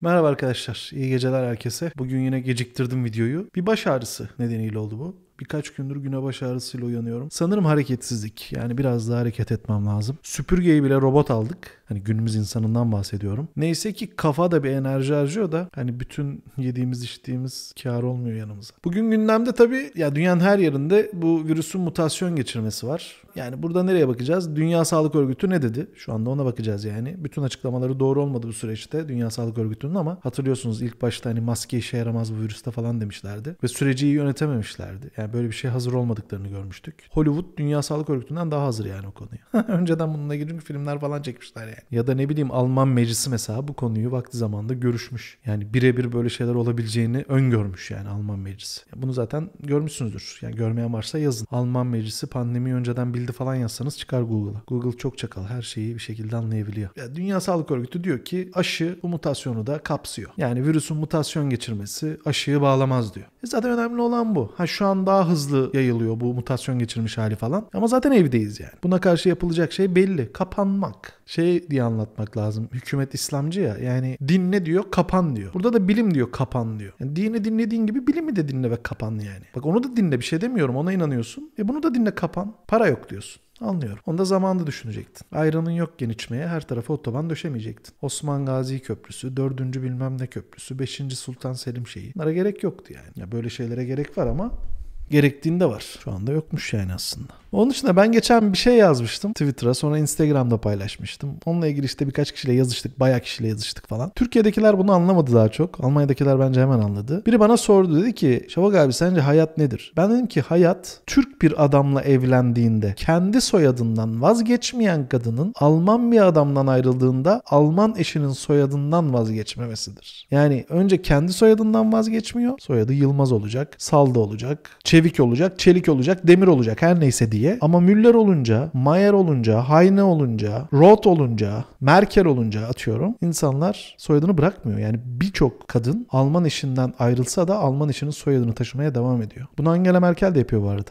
Merhaba arkadaşlar, iyi geceler herkese. Bugün yine geciktirdim videoyu. Bir baş ağrısı nedeniyle oldu bu. Birkaç gündür güne baş ağrısıyla uyanıyorum. Sanırım hareketsizlik. Yani biraz daha hareket etmem lazım. Süpürgeyi bile robot aldık. Hani günümüz insanından bahsediyorum. Neyse ki kafa da bir enerji harcıyor da hani bütün yediğimiz içtiğimiz kar olmuyor yanımıza. Bugün gündemde tabii ya dünyanın her yerinde bu virüsün mutasyon geçirmesi var. Yani burada nereye bakacağız? Dünya Sağlık Örgütü ne dedi? Şu anda ona bakacağız yani. Bütün açıklamaları doğru olmadı bu süreçte Dünya Sağlık Örgütü'nün ama hatırlıyorsunuz ilk başta hani maske işe yaramaz bu virüste falan demişlerdi. Ve süreci iyi yönetememişlerdi. Yani böyle bir şey hazır olmadıklarını görmüştük. Hollywood Dünya Sağlık Örgütü'nden daha hazır yani o konuya. Önceden bununla ilgili filmler falan çekmişler yani. Ya da ne bileyim Alman meclisi mesela bu konuyu vakti zamanda görüşmüş. Yani birebir böyle şeyler olabileceğini öngörmüş yani Alman meclisi. Bunu zaten görmüşsünüzdür. Yani görmeyen varsa yazın. Alman meclisi pandemi önceden bildi falan yazsanız çıkar Google'a. Google çok çakal. Her şeyi bir şekilde anlayabiliyor. Ya Dünya Sağlık Örgütü diyor ki aşı bu mutasyonu da kapsıyor. Yani virüsün mutasyon geçirmesi aşıyı bağlamaz diyor. E zaten önemli olan bu. Ha şu an daha hızlı yayılıyor bu mutasyon geçirmiş hali falan. Ama zaten evdeyiz yani. Buna karşı yapılacak şey belli. Kapanmak. Şey diye anlatmak lazım. Hükümet İslamcı ya. Yani din ne diyor? Kapan diyor. Burada da bilim diyor kapan diyor. Yani dini dinlediğin gibi bilimi de dinle ve kapan yani. Bak onu da dinle bir şey demiyorum ona inanıyorsun. E bunu da dinle kapan. Para yok diyorsun. Anlıyorum. Onda zamanında düşünecektin. Ayranın yok genişmeye her tarafa otoban döşemeyecektin. Osman Gazi Köprüsü, 4. bilmem ne köprüsü, 5. Sultan Selim şeyi. Bunlara gerek yoktu yani. Ya böyle şeylere gerek var ama gerektiğinde var. Şu anda yokmuş yani aslında. Onun dışında ben geçen bir şey yazmıştım Twitter'a sonra Instagram'da paylaşmıştım. Onunla ilgili işte birkaç kişiyle yazıştık, bayağı kişiyle yazıştık falan. Türkiye'dekiler bunu anlamadı daha çok. Almanya'dakiler bence hemen anladı. Biri bana sordu dedi ki Şafak abi sence hayat nedir? Ben dedim ki hayat Türk bir adamla evlendiğinde kendi soyadından vazgeçmeyen kadının Alman bir adamdan ayrıldığında Alman eşinin soyadından vazgeçmemesidir. Yani önce kendi soyadından vazgeçmiyor. Soyadı Yılmaz olacak, Salda olacak, Çevik olacak, Çelik olacak, Demir olacak her neyse diye diye. Ama Müller olunca, Mayer olunca, Hayne olunca, Roth olunca, Merkel olunca atıyorum insanlar soyadını bırakmıyor. Yani birçok kadın Alman işinden ayrılsa da Alman işinin soyadını taşımaya devam ediyor. Bunu Angela Merkel de yapıyor bu arada.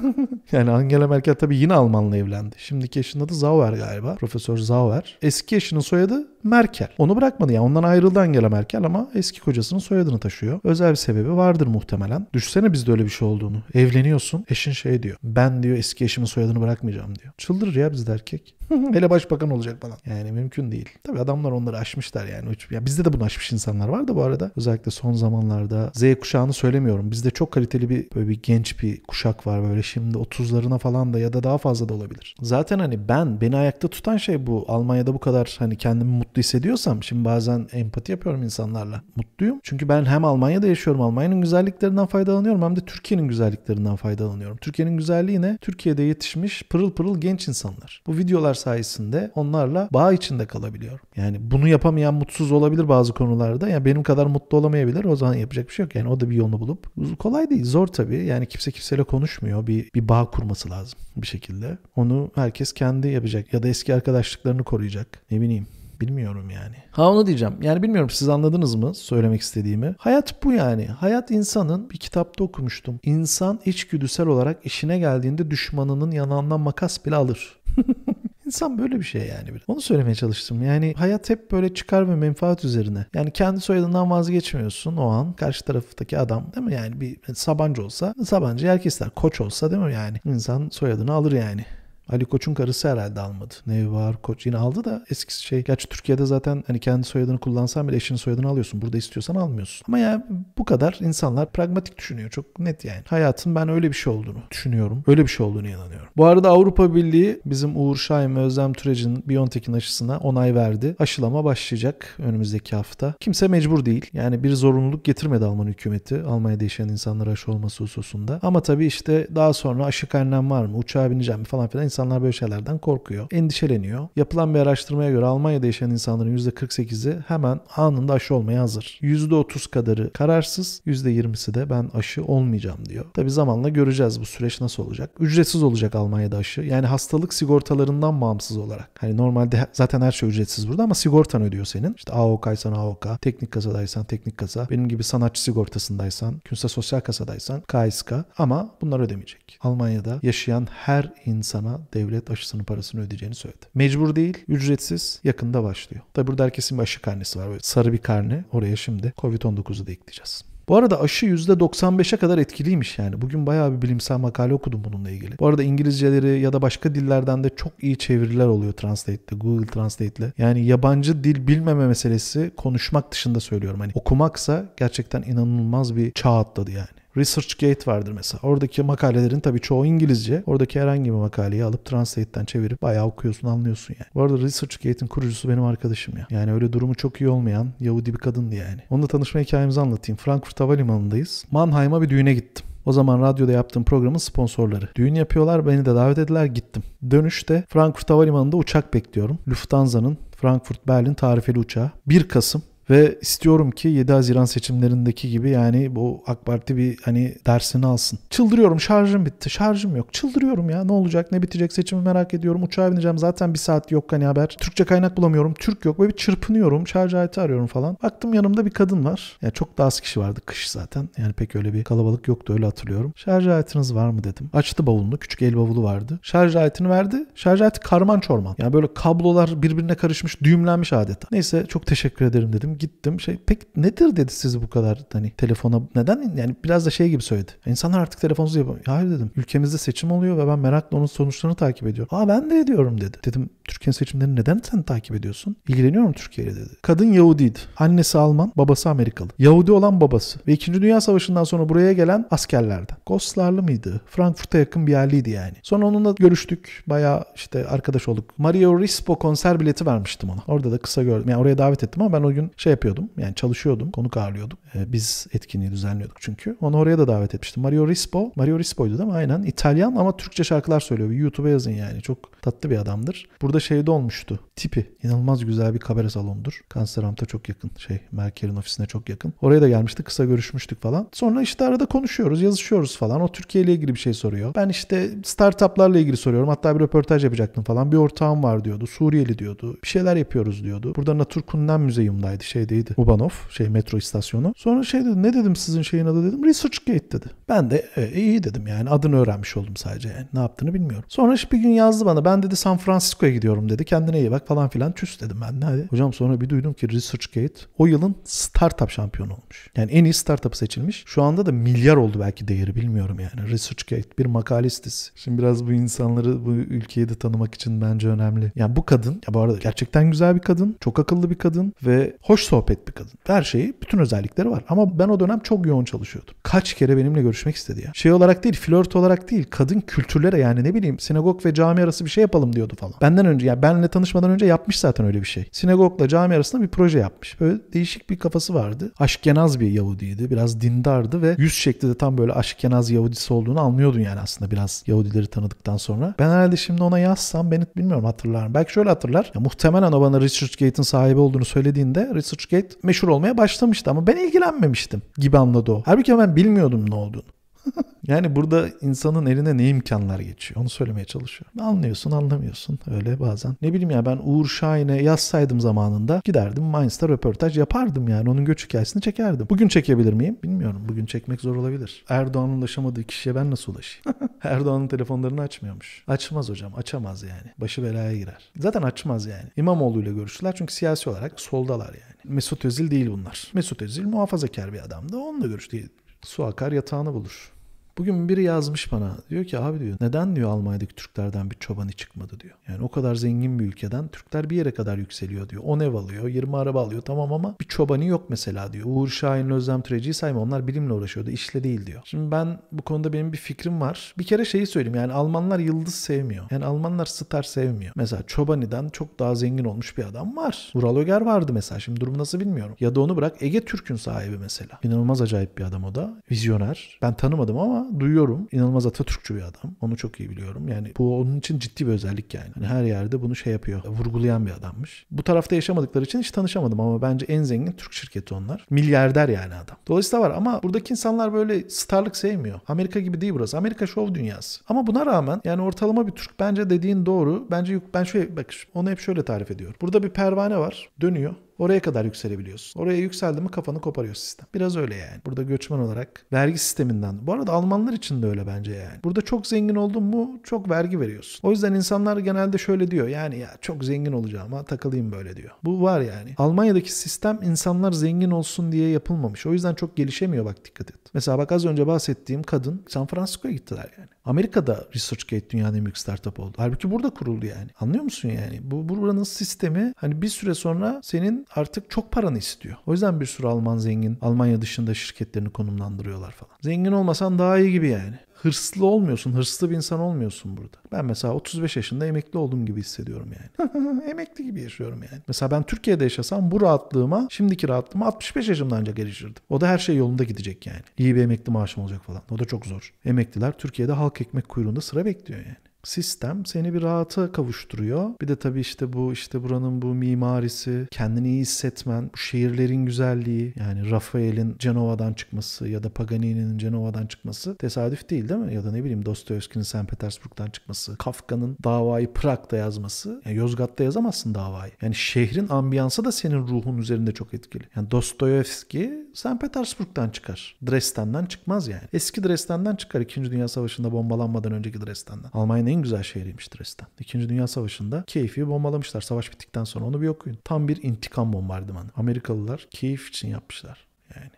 yani Angela Merkel tabii yine Almanla evlendi. Şimdiki eşinin adı Zauer galiba. Profesör Zauer. Eski eşinin soyadı Merkel. Onu bırakmadı yani ondan ayrıldı Angela Merkel ama eski kocasının soyadını taşıyor. Özel bir sebebi vardır muhtemelen. Düşsene bizde öyle bir şey olduğunu. Evleniyorsun eşin şey diyor. Ben diyor eski eşimin soyadını bırakmayacağım diyor. Çıldırır ya bizde erkek. Hele başbakan olacak falan. Yani mümkün değil. Tabii adamlar onları aşmışlar yani. Ya bizde de bunu aşmış insanlar var da bu arada. Özellikle son zamanlarda Z kuşağını söylemiyorum. Bizde çok kaliteli bir böyle bir genç bir kuşak var böyle şimdi 30'larına falan da ya da daha fazla da olabilir. Zaten hani ben beni ayakta tutan şey bu. Almanya'da bu kadar hani kendimi mutlu mutlu hissediyorsam şimdi bazen empati yapıyorum insanlarla. Mutluyum. Çünkü ben hem Almanya'da yaşıyorum. Almanya'nın güzelliklerinden faydalanıyorum hem de Türkiye'nin güzelliklerinden faydalanıyorum. Türkiye'nin güzelliği ne? Türkiye'de yetişmiş pırıl pırıl genç insanlar. Bu videolar sayesinde onlarla bağ içinde kalabiliyorum. Yani bunu yapamayan mutsuz olabilir bazı konularda. Yani benim kadar mutlu olamayabilir. O zaman yapacak bir şey yok. Yani o da bir yolunu bulup. Kolay değil. Zor tabii. Yani kimse kimseyle konuşmuyor. Bir, bir bağ kurması lazım bir şekilde. Onu herkes kendi yapacak. Ya da eski arkadaşlıklarını koruyacak. Ne bileyim. Bilmiyorum yani. Ha onu diyeceğim. Yani bilmiyorum siz anladınız mı söylemek istediğimi? Hayat bu yani. Hayat insanın bir kitapta okumuştum. İnsan içgüdüsel olarak işine geldiğinde düşmanının yanağından makas bile alır. İnsan böyle bir şey yani. Onu söylemeye çalıştım. Yani hayat hep böyle çıkar ve menfaat üzerine. Yani kendi soyadından vazgeçmiyorsun o an. Karşı taraftaki adam değil mi? Yani bir Sabancı olsa Sabancı herkes ister. Koç olsa değil mi? Yani insan soyadını alır yani. Ali Koç'un karısı herhalde almadı. Ne var Koç yine aldı da eskisi şey. Gerçi Türkiye'de zaten hani kendi soyadını kullansan bile eşinin soyadını alıyorsun. Burada istiyorsan almıyorsun. Ama ya yani bu kadar insanlar pragmatik düşünüyor. Çok net yani. Hayatın ben öyle bir şey olduğunu düşünüyorum. Öyle bir şey olduğunu inanıyorum. Bu arada Avrupa Birliği bizim Uğur Şahin ve Özlem Türeci'nin Biontech'in aşısına onay verdi. Aşılama başlayacak önümüzdeki hafta. Kimse mecbur değil. Yani bir zorunluluk getirmedi Alman hükümeti. Almanya'da yaşayan insanlara aşı olması hususunda. Ama tabii işte daha sonra aşı karnem var mı? Uçağa bineceğim mi falan filan İnsanlar böyle şeylerden korkuyor, endişeleniyor. Yapılan bir araştırmaya göre Almanya'da yaşayan insanların %48'i hemen anında aşı olmaya hazır. %30 kadarı kararsız, %20'si de ben aşı olmayacağım diyor. Tabi zamanla göreceğiz bu süreç nasıl olacak. Ücretsiz olacak Almanya'da aşı. Yani hastalık sigortalarından bağımsız olarak. Hani normalde zaten her şey ücretsiz burada ama sigortan ödüyor senin. İşte AOK'ysan AOK, teknik kasadaysan teknik kasa, benim gibi sanatçı sigortasındaysan, künse sosyal kasadaysan KSK ama bunlar ödemeyecek. Almanya'da yaşayan her insana devlet aşısının parasını ödeyeceğini söyledi. Mecbur değil, ücretsiz, yakında başlıyor. Tabi burada herkesin bir aşı karnesi var. Böyle sarı bir karne. Oraya şimdi Covid-19'u da ekleyeceğiz. Bu arada aşı %95'e kadar etkiliymiş yani. Bugün bayağı bir bilimsel makale okudum bununla ilgili. Bu arada İngilizceleri ya da başka dillerden de çok iyi çeviriler oluyor Translate'le, Google Translate'le. Yani yabancı dil bilmeme meselesi konuşmak dışında söylüyorum. Hani okumaksa gerçekten inanılmaz bir çağ atladı yani. ResearchGate vardır mesela. Oradaki makalelerin tabii çoğu İngilizce. Oradaki herhangi bir makaleyi alıp Translate'den çevirip bayağı okuyorsun anlıyorsun yani. Bu arada ResearchGate'in kurucusu benim arkadaşım ya. Yani öyle durumu çok iyi olmayan Yahudi bir kadındı yani. Onunla tanışma hikayemizi anlatayım. Frankfurt Havalimanı'ndayız. Mannheim'a bir düğüne gittim. O zaman radyoda yaptığım programın sponsorları. Düğün yapıyorlar beni de davet ettiler gittim. Dönüşte Frankfurt Havalimanı'nda uçak bekliyorum. Lufthansa'nın Frankfurt Berlin tarifeli uçağı. 1 Kasım ve istiyorum ki 7 Haziran seçimlerindeki gibi yani bu AK Parti bir hani dersini alsın. Çıldırıyorum şarjım bitti. Şarjım yok. Çıldırıyorum ya. Ne olacak? Ne bitecek? Seçimi merak ediyorum. Uçağa bineceğim. Zaten bir saat yok hani haber. Türkçe kaynak bulamıyorum. Türk yok. ve bir çırpınıyorum. Şarj aleti arıyorum falan. Baktım yanımda bir kadın var. Ya yani çok daha az kişi vardı kış zaten. Yani pek öyle bir kalabalık yoktu öyle hatırlıyorum. Şarj aletiniz var mı dedim. Açtı bavulunu. Küçük el bavulu vardı. Şarj aletini verdi. Şarj aleti karman çorman. Yani böyle kablolar birbirine karışmış, düğümlenmiş adeta. Neyse çok teşekkür ederim dedim. Gittim şey pek nedir dedi siz bu kadar hani telefona neden yani biraz da şey gibi söyledi. İnsanlar artık telefonsuz yapamıyor. Hayır dedim ülkemizde seçim oluyor ve ben merakla onun sonuçlarını takip ediyorum. Aa ben de ediyorum dedi. Dedim Türkiye seçimlerini neden sen takip ediyorsun? İlgileniyorum Türkiye'yle dedi. Kadın Yahudiydi. Annesi Alman, babası Amerikalı. Yahudi olan babası ve 2. Dünya Savaşı'ndan sonra buraya gelen askerlerden. Goslarlı mıydı? Frankfurt'a yakın bir yerliydi yani. Sonra onunla görüştük. Baya işte arkadaş olduk. Mario Rispo konser bileti vermiştim ona. Orada da kısa gördüm. Yani oraya davet ettim ama ben o gün şey şey yapıyordum. Yani çalışıyordum. Konuk ağırlıyordum. Ee, biz etkinliği düzenliyorduk çünkü. Onu oraya da davet etmiştim. Mario Rispo. Mario Rispo'ydu değil mi? Aynen. İtalyan ama Türkçe şarkılar söylüyor. YouTube'a yazın yani. Çok tatlı bir adamdır. Burada şeyde olmuştu. Tipi. inanılmaz güzel bir kabare salonudur. Amta çok yakın. Şey Merkel'in ofisine çok yakın. Oraya da gelmişti. Kısa görüşmüştük falan. Sonra işte arada konuşuyoruz, yazışıyoruz falan. O Türkiye ile ilgili bir şey soruyor. Ben işte startuplarla ilgili soruyorum. Hatta bir röportaj yapacaktım falan. Bir ortağım var diyordu. Suriyeli diyordu. Bir şeyler yapıyoruz diyordu. Burada Naturkun'dan Müzeyimdaydı Şeydeydi. Ubanov. Şey metro istasyonu. Sonra şey dedim ne dedim sizin şeyin adı dedim. ResearchGate dedi. Ben de e, iyi dedim yani adını öğrenmiş oldum sadece. Yani ne yaptığını bilmiyorum. Sonra işte bir gün yazdı bana ben dedi San Francisco'ya gidiyorum dedi. Kendine iyi bak falan filan çüs dedim ben de hadi. Hocam sonra bir duydum ki ResearchGate o yılın startup şampiyonu olmuş. Yani en iyi startup seçilmiş. Şu anda da milyar oldu belki değeri bilmiyorum yani. ResearchGate bir makale sitesi. Şimdi biraz bu insanları bu ülkeyi de tanımak için bence önemli. Yani bu kadın ya bu arada gerçekten güzel bir kadın. Çok akıllı bir kadın ve hoş sohbet bir kadın. Her şeyi bütün özellikleri var. Ama ben o dönem çok yoğun çalışıyordum. Kaç kere benimle görüşmek istedi ya. Şey olarak değil, flört olarak değil. Kadın kültürlere yani ne bileyim sinagog ve cami arası bir şey yapalım diyordu falan. Benden önce yani benle tanışmadan önce yapmış zaten öyle bir şey. Sinagogla cami arasında bir proje yapmış. Böyle değişik bir kafası vardı. Aşkenaz bir Yahudiydi. Biraz dindardı ve yüz şekli de tam böyle Aşkenaz Yahudisi olduğunu anlıyordun yani aslında biraz Yahudileri tanıdıktan sonra. Ben herhalde şimdi ona yazsam beni bilmiyorum hatırlar mı? Belki şöyle hatırlar. Ya, muhtemelen o bana Researchgate'in sahibi olduğunu söylediğinde Richard Researchgate meşhur olmaya başlamıştı ama ben ilgi ilgilenmemiştim gibi anladı o. Halbuki ben bilmiyordum ne olduğunu. yani burada insanın eline ne imkanlar geçiyor onu söylemeye çalışıyor. Anlıyorsun anlamıyorsun öyle bazen. Ne bileyim ya ben Uğur Şahin'e yazsaydım zamanında giderdim Mainz'da röportaj yapardım yani onun göç hikayesini çekerdim. Bugün çekebilir miyim? Bilmiyorum. Bugün çekmek zor olabilir. Erdoğan'ın ulaşamadığı kişiye ben nasıl ulaşayım? Erdoğan'ın telefonlarını açmıyormuş. Açmaz hocam açamaz yani. Başı belaya girer. Zaten açmaz yani. İmamoğlu ile görüştüler çünkü siyasi olarak soldalar yani. Mesut Özil değil bunlar. Mesut Özil muhafazakar bir adamdı. Onunla görüştü Su akar yatağını bulur. Bugün biri yazmış bana. Diyor ki abi diyor neden diyor Almanya'daki Türklerden bir çobanı çıkmadı diyor. Yani o kadar zengin bir ülkeden Türkler bir yere kadar yükseliyor diyor. 10 ev alıyor, 20 araba alıyor tamam ama bir çobanı yok mesela diyor. Uğur Şahin, Özlem Türeci'yi sayma onlar bilimle uğraşıyordu, işle değil diyor. Şimdi ben bu konuda benim bir fikrim var. Bir kere şeyi söyleyeyim yani Almanlar yıldız sevmiyor. Yani Almanlar star sevmiyor. Mesela Çobani'den çok daha zengin olmuş bir adam var. Ural Öger vardı mesela. Şimdi durum nasıl bilmiyorum. Ya da onu bırak Ege Türk'ün sahibi mesela. İnanılmaz acayip bir adam o da. Vizyoner. Ben tanımadım ama duyuyorum. İnanılmaz Atatürkçü bir adam. Onu çok iyi biliyorum. Yani bu onun için ciddi bir özellik yani. Hani her yerde bunu şey yapıyor. Vurgulayan bir adammış. Bu tarafta yaşamadıkları için hiç tanışamadım ama bence en zengin Türk şirketi onlar. Milyarder yani adam. Dolayısıyla var ama buradaki insanlar böyle starlık sevmiyor. Amerika gibi değil burası. Amerika şov dünyası. Ama buna rağmen yani ortalama bir Türk bence dediğin doğru. Bence ben şöyle bak onu hep şöyle tarif ediyorum. Burada bir pervane var. Dönüyor. Oraya kadar yükselebiliyorsun. Oraya yükseldi mi kafanı koparıyor sistem. Biraz öyle yani. Burada göçmen olarak vergi sisteminden. Bu arada Almanlar için de öyle bence yani. Burada çok zengin oldun mu çok vergi veriyorsun. O yüzden insanlar genelde şöyle diyor. Yani ya çok zengin olacağım ha takılayım böyle diyor. Bu var yani. Almanya'daki sistem insanlar zengin olsun diye yapılmamış. O yüzden çok gelişemiyor bak dikkat et. Mesela bak az önce bahsettiğim kadın San Francisco'ya gittiler yani. Amerika'da ResearchGate dünyanın en büyük startup oldu. Halbuki burada kuruldu yani. Anlıyor musun yani? Bu buranın sistemi hani bir süre sonra senin artık çok paranı istiyor. O yüzden bir sürü Alman zengin Almanya dışında şirketlerini konumlandırıyorlar falan. Zengin olmasan daha iyi gibi yani hırslı olmuyorsun. Hırslı bir insan olmuyorsun burada. Ben mesela 35 yaşında emekli oldum gibi hissediyorum yani. emekli gibi yaşıyorum yani. Mesela ben Türkiye'de yaşasam bu rahatlığıma, şimdiki rahatlığıma 65 yaşımda ancak erişirdim. O da her şey yolunda gidecek yani. İyi bir emekli maaşım olacak falan. O da çok zor. Emekliler Türkiye'de halk ekmek kuyruğunda sıra bekliyor yani sistem seni bir rahata kavuşturuyor. Bir de tabii işte bu işte buranın bu mimarisi, kendini iyi hissetmen, bu şehirlerin güzelliği yani Rafael'in Cenova'dan çıkması ya da Paganini'nin Cenova'dan çıkması tesadüf değil değil mi? Ya da ne bileyim Dostoyevski'nin St. Petersburg'dan çıkması, Kafka'nın davayı Prag'da yazması. Yani Yozgat'ta yazamazsın davayı. Yani şehrin ambiyansı da senin ruhun üzerinde çok etkili. Yani Dostoyevski St. Petersburg'dan çıkar. Dresden'den çıkmaz yani. Eski Dresden'den çıkar. İkinci Dünya Savaşı'nda bombalanmadan önceki Dresden'den. Almanya'nın en güzel şehriymiş Dresden. İkinci Dünya Savaşı'nda keyfi bombalamışlar. Savaş bittikten sonra onu bir okuyun. Tam bir intikam bombardımanı. Amerikalılar Kiev için yapmışlar. Yani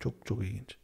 çok çok ilginç.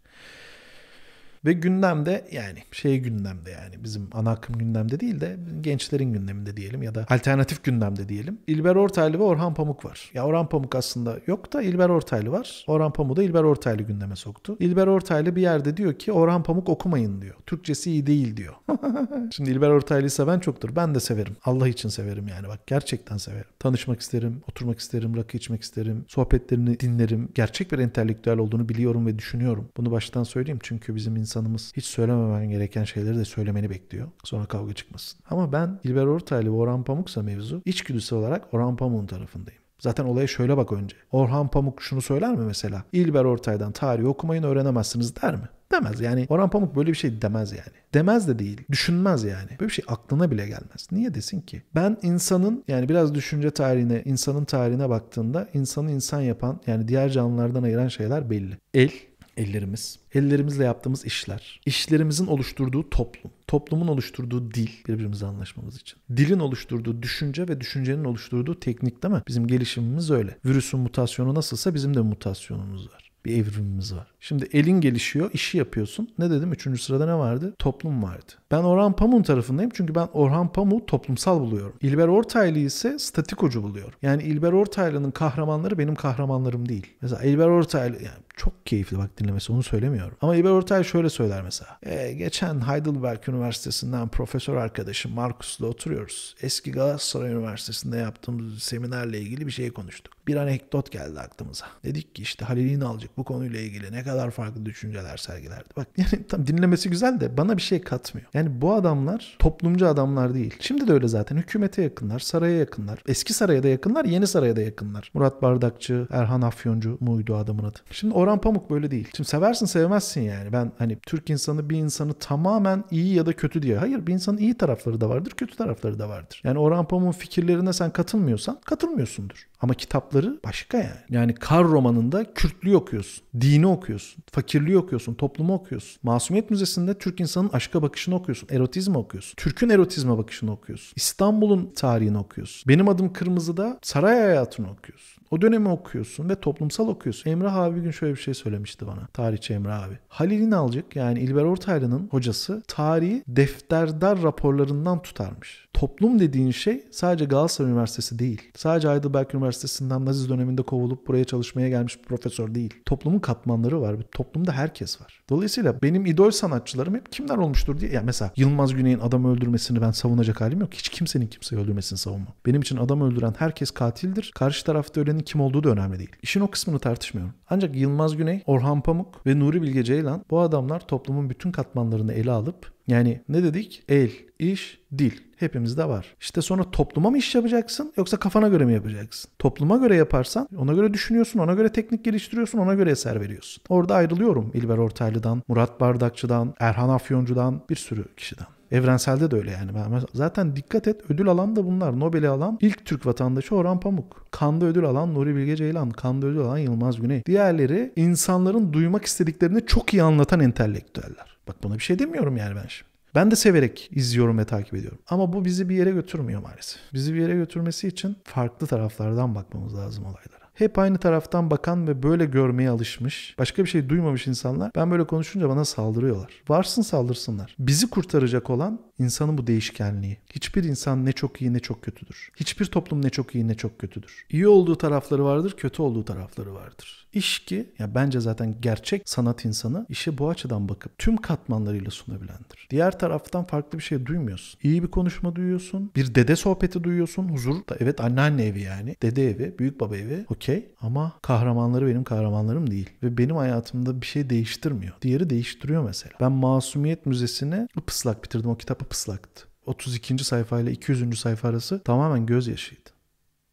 Ve gündemde yani şey gündemde yani bizim ana akım gündemde değil de gençlerin gündeminde diyelim ya da alternatif gündemde diyelim. İlber Ortaylı ve Orhan Pamuk var. Ya Orhan Pamuk aslında yok da İlber Ortaylı var. Orhan Pamuk da İlber Ortaylı gündeme soktu. İlber Ortaylı bir yerde diyor ki Orhan Pamuk okumayın diyor. Türkçesi iyi değil diyor. Şimdi İlber Ortaylı'yı seven çoktur. Ben de severim. Allah için severim yani bak gerçekten severim. Tanışmak isterim, oturmak isterim, rakı içmek isterim, sohbetlerini dinlerim. Gerçek bir entelektüel olduğunu biliyorum ve düşünüyorum. Bunu baştan söyleyeyim çünkü bizim insan insanımız hiç söylememen gereken şeyleri de söylemeni bekliyor. Sonra kavga çıkmasın. Ama ben İlber Ortaylı ve Orhan Pamuk'sa mevzu içgüdüsü olarak Orhan Pamuk'un tarafındayım. Zaten olaya şöyle bak önce. Orhan Pamuk şunu söyler mi mesela? İlber Ortay'dan tarihi okumayın öğrenemezsiniz der mi? Demez yani. Orhan Pamuk böyle bir şey demez yani. Demez de değil. Düşünmez yani. Böyle bir şey aklına bile gelmez. Niye desin ki? Ben insanın yani biraz düşünce tarihine, insanın tarihine baktığında insanı insan yapan yani diğer canlılardan ayıran şeyler belli. El, ellerimiz, ellerimizle yaptığımız işler, işlerimizin oluşturduğu toplum, toplumun oluşturduğu dil birbirimize anlaşmamız için. Dilin oluşturduğu düşünce ve düşüncenin oluşturduğu teknik değil mi? Bizim gelişimimiz öyle. Virüsün mutasyonu nasılsa bizim de mutasyonumuz var. Bir evrimimiz var. Şimdi elin gelişiyor, işi yapıyorsun. Ne dedim? Üçüncü sırada ne vardı? Toplum vardı. Ben Orhan Pamuk'un tarafındayım çünkü ben Orhan Pamuk'u toplumsal buluyorum. İlber Ortaylı ise statik statikocu buluyorum. Yani İlber Ortaylı'nın kahramanları benim kahramanlarım değil. Mesela İlber Ortaylı yani çok keyifli bak dinlemesi onu söylemiyorum. Ama İber Ortaylı şöyle söyler mesela. E, geçen Heidelberg Üniversitesi'nden profesör arkadaşım Markus'la oturuyoruz. Eski Galatasaray Üniversitesi'nde yaptığımız seminerle ilgili bir şey konuştuk. Bir anekdot geldi aklımıza. Dedik ki işte Halil İnalcık bu konuyla ilgili ne kadar farklı düşünceler sergilerdi. Bak yani tam dinlemesi güzel de bana bir şey katmıyor. Yani bu adamlar toplumcu adamlar değil. Şimdi de öyle zaten. Hükümete yakınlar, saraya yakınlar. Eski saraya da yakınlar, yeni saraya da yakınlar. Murat Bardakçı, Erhan Afyoncu muydu adamın adı? Şimdi orada Orhan Pamuk böyle değil. Şimdi seversin sevmezsin yani. Ben hani Türk insanı bir insanı tamamen iyi ya da kötü diye. Hayır bir insanın iyi tarafları da vardır, kötü tarafları da vardır. Yani Orhan Pamuk'un fikirlerine sen katılmıyorsan katılmıyorsundur. Ama kitapları başka yani. Yani Kar romanında Kürtlüğü okuyorsun, dini okuyorsun, fakirliği okuyorsun, toplumu okuyorsun. Masumiyet Müzesi'nde Türk insanın aşka bakışını okuyorsun, erotizmi okuyorsun. Türk'ün erotizme bakışını okuyorsun. İstanbul'un tarihini okuyorsun. Benim Adım Kırmızı'da saray hayatını okuyorsun. O dönemi okuyorsun ve toplumsal okuyorsun. Emre abi bir gün şöyle bir bir şey söylemişti bana. Tarihçi Emre abi. Halil İnalcık yani İlber Ortaylı'nın hocası tarihi defterdar raporlarından tutarmış. Toplum dediğin şey sadece Galatasaray Üniversitesi değil. Sadece Heidelberg Üniversitesi'nden Naziz döneminde kovulup buraya çalışmaya gelmiş bir profesör değil. Toplumun katmanları var. Toplumda herkes var. Dolayısıyla benim idol sanatçılarım hep kimler olmuştur diye. yani mesela Yılmaz Güney'in adam öldürmesini ben savunacak halim yok. Hiç kimsenin kimseyi öldürmesini savunmam. Benim için adam öldüren herkes katildir. Karşı tarafta ölenin kim olduğu da önemli değil. İşin o kısmını tartışmıyorum. Ancak Yılmaz Yılmaz Güney, Orhan Pamuk ve Nuri Bilge Ceylan bu adamlar toplumun bütün katmanlarını ele alıp yani ne dedik? El, iş, dil. Hepimizde var. İşte sonra topluma mı iş yapacaksın yoksa kafana göre mi yapacaksın? Topluma göre yaparsan ona göre düşünüyorsun, ona göre teknik geliştiriyorsun, ona göre eser veriyorsun. Orada ayrılıyorum İlber Ortaylı'dan, Murat Bardakçı'dan, Erhan Afyoncu'dan bir sürü kişiden. Evrenselde de öyle yani. Zaten dikkat et ödül alan da bunlar. Nobel'i alan ilk Türk vatandaşı Orhan Pamuk. Kanda ödül alan Nuri Bilge Ceylan. Kanda ödül alan Yılmaz Güney. Diğerleri insanların duymak istediklerini çok iyi anlatan entelektüeller. Bak buna bir şey demiyorum yani ben şimdi. Ben de severek izliyorum ve takip ediyorum. Ama bu bizi bir yere götürmüyor maalesef. Bizi bir yere götürmesi için farklı taraflardan bakmamız lazım olaylara hep aynı taraftan bakan ve böyle görmeye alışmış, başka bir şey duymamış insanlar ben böyle konuşunca bana saldırıyorlar. Varsın saldırsınlar. Bizi kurtaracak olan insanın bu değişkenliği. Hiçbir insan ne çok iyi ne çok kötüdür. Hiçbir toplum ne çok iyi ne çok kötüdür. İyi olduğu tarafları vardır, kötü olduğu tarafları vardır. İş ki ya bence zaten gerçek sanat insanı işe bu açıdan bakıp tüm katmanlarıyla sunabilendir. Diğer taraftan farklı bir şey duymuyorsun. İyi bir konuşma duyuyorsun. Bir dede sohbeti duyuyorsun. Huzur. da Evet anneanne evi yani. Dede evi, büyük baba evi. Okey okey ama kahramanları benim kahramanlarım değil ve benim hayatımda bir şey değiştirmiyor. Diğeri değiştiriyor mesela. Ben Masumiyet Müzesi'ne ıpıslak bitirdim. O kitap ıpıslaktı. 32. sayfa ile 200. sayfa arası tamamen gözyaşıydı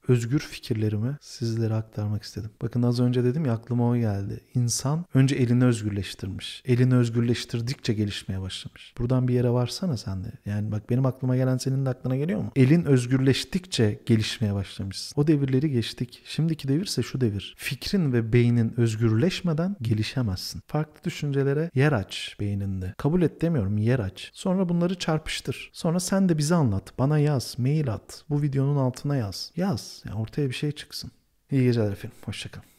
özgür fikirlerimi sizlere aktarmak istedim. Bakın az önce dedim ya aklıma o geldi. İnsan önce elini özgürleştirmiş. Elini özgürleştirdikçe gelişmeye başlamış. Buradan bir yere varsana sen de. Yani bak benim aklıma gelen senin de aklına geliyor mu? Elin özgürleştikçe gelişmeye başlamışsın. O devirleri geçtik. Şimdiki devirse şu devir. Fikrin ve beynin özgürleşmeden gelişemezsin. Farklı düşüncelere yer aç beyninde. Kabul et demiyorum yer aç. Sonra bunları çarpıştır. Sonra sen de bize anlat. Bana yaz. Mail at. Bu videonun altına yaz. Yaz. Yani ortaya bir şey çıksın. İyi geceler efendim. Hoşçakalın.